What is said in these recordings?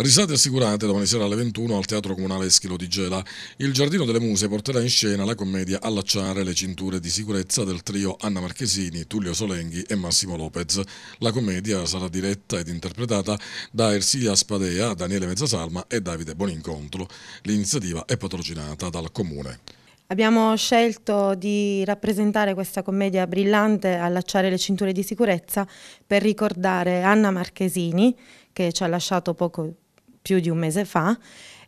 Risate assicurate domani sera alle 21 al Teatro Comunale Eschilo di Gela. Il Giardino delle Muse porterà in scena la commedia Allacciare le cinture di sicurezza del trio Anna Marchesini, Tullio Solenghi e Massimo Lopez. La commedia sarà diretta ed interpretata da Ersilia Spadea, Daniele Mezzasalma e Davide Bonincontro. L'iniziativa è patrocinata dal Comune. Abbiamo scelto di rappresentare questa commedia brillante, Allacciare le cinture di sicurezza, per ricordare Anna Marchesini, che ci ha lasciato poco più di un mese fa,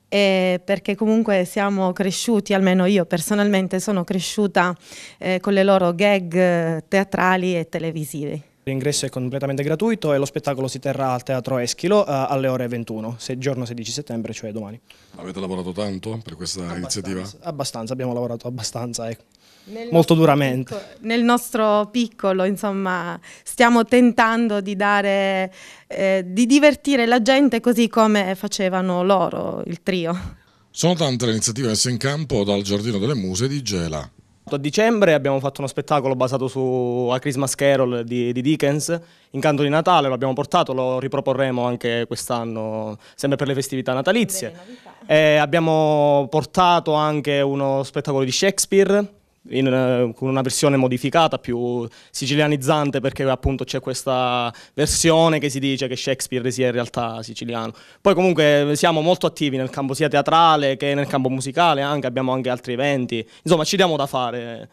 eh, perché comunque siamo cresciuti, almeno io personalmente sono cresciuta eh, con le loro gag eh, teatrali e televisive. L'ingresso è completamente gratuito e lo spettacolo si terrà al Teatro Eschilo eh, alle ore 21, giorno 16 settembre, cioè domani. Avete lavorato tanto per questa abbastanza, iniziativa? Abbastanza, abbiamo lavorato abbastanza. Ecco. Nel molto duramente. Piccolo, nel nostro piccolo, insomma, stiamo tentando di dare, eh, di divertire la gente così come facevano loro, il trio. Sono tante le iniziative messe in campo dal Giardino delle Muse di Gela. A dicembre abbiamo fatto uno spettacolo basato su A Christmas Carol di, di Dickens, Incanto di Natale, lo abbiamo portato, lo riproporremo anche quest'anno, sempre per le festività natalizie. Eh, abbiamo portato anche uno spettacolo di Shakespeare, in, con una versione modificata, più sicilianizzante perché appunto c'è questa versione che si dice che Shakespeare sia in realtà siciliano. Poi comunque siamo molto attivi nel campo sia teatrale che nel campo musicale, anche, abbiamo anche altri eventi, insomma ci diamo da fare.